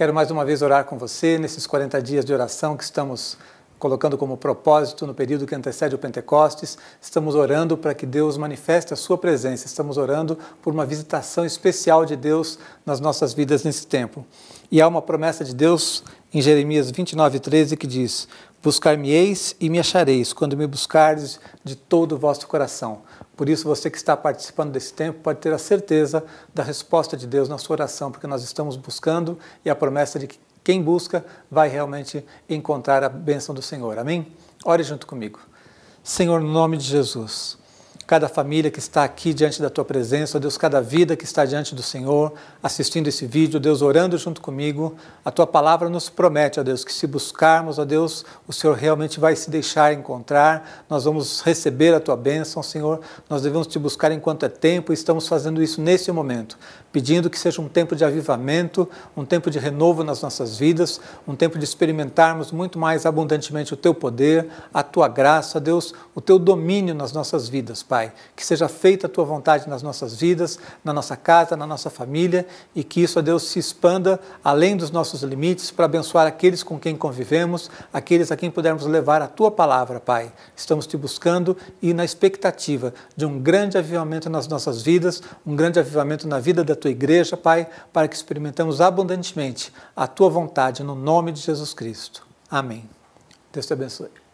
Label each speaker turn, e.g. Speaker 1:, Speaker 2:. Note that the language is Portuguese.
Speaker 1: Quero mais uma vez orar com você nesses 40 dias de oração que estamos colocando como propósito no período que antecede o Pentecostes, estamos orando para que Deus manifeste a sua presença, estamos orando por uma visitação especial de Deus nas nossas vidas nesse tempo. E há uma promessa de Deus em Jeremias 29:13 que diz: Buscar-me-eis e me achareis, quando me buscardes de todo o vosso coração. Por isso, você que está participando desse tempo pode ter a certeza da resposta de Deus na sua oração, porque nós estamos buscando e a promessa de que quem busca vai realmente encontrar a bênção do Senhor. Amém? Ore junto comigo. Senhor, no nome de Jesus cada família que está aqui diante da tua presença, ó Deus, cada vida que está diante do Senhor, assistindo esse vídeo, Deus, orando junto comigo. A tua palavra nos promete, ó Deus, que se buscarmos, ó Deus, o Senhor realmente vai se deixar encontrar, nós vamos receber a tua bênção, Senhor. Nós devemos te buscar enquanto é tempo e estamos fazendo isso nesse momento, pedindo que seja um tempo de avivamento, um tempo de renovo nas nossas vidas, um tempo de experimentarmos muito mais abundantemente o teu poder, a tua graça, ó Deus, o teu domínio nas nossas vidas, Pai. Pai, que seja feita a tua vontade nas nossas vidas, na nossa casa, na nossa família e que isso, ó Deus, se expanda além dos nossos limites para abençoar aqueles com quem convivemos, aqueles a quem pudermos levar a tua palavra, Pai. Estamos te buscando e na expectativa de um grande avivamento nas nossas vidas, um grande avivamento na vida da tua igreja, Pai, para que experimentamos abundantemente a tua vontade no nome de Jesus Cristo. Amém. Deus te abençoe.